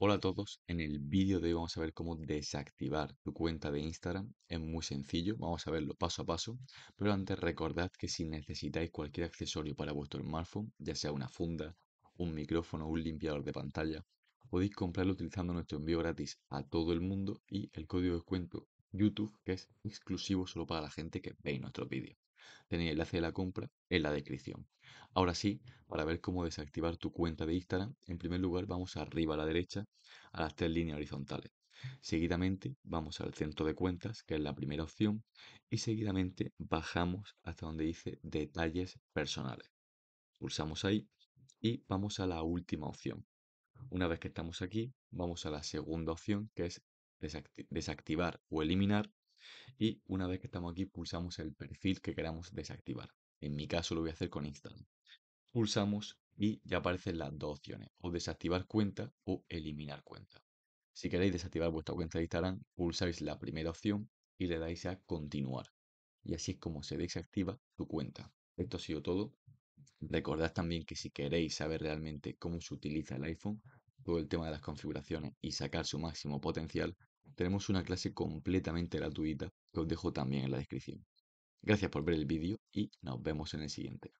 Hola a todos, en el vídeo de hoy vamos a ver cómo desactivar tu cuenta de Instagram. Es muy sencillo, vamos a verlo paso a paso, pero antes recordad que si necesitáis cualquier accesorio para vuestro smartphone, ya sea una funda, un micrófono o un limpiador de pantalla, podéis comprarlo utilizando nuestro envío gratis a todo el mundo y el código de descuento YouTube, que es exclusivo solo para la gente que ve nuestros vídeos. Tenéis el enlace de la compra en la descripción. Ahora sí, para ver cómo desactivar tu cuenta de Instagram, en primer lugar vamos arriba a la derecha a las tres líneas horizontales. Seguidamente vamos al centro de cuentas, que es la primera opción, y seguidamente bajamos hasta donde dice detalles personales. Pulsamos ahí y vamos a la última opción. Una vez que estamos aquí, vamos a la segunda opción, que es desactivar o eliminar. Y una vez que estamos aquí, pulsamos el perfil que queramos desactivar. En mi caso lo voy a hacer con Instagram. Pulsamos y ya aparecen las dos opciones, o desactivar cuenta o eliminar cuenta. Si queréis desactivar vuestra cuenta de Instagram, pulsáis la primera opción y le dais a continuar. Y así es como se desactiva tu cuenta. Esto ha sido todo. Recordad también que si queréis saber realmente cómo se utiliza el iPhone, todo el tema de las configuraciones y sacar su máximo potencial, tenemos una clase completamente gratuita que os dejo también en la descripción. Gracias por ver el vídeo y nos vemos en el siguiente.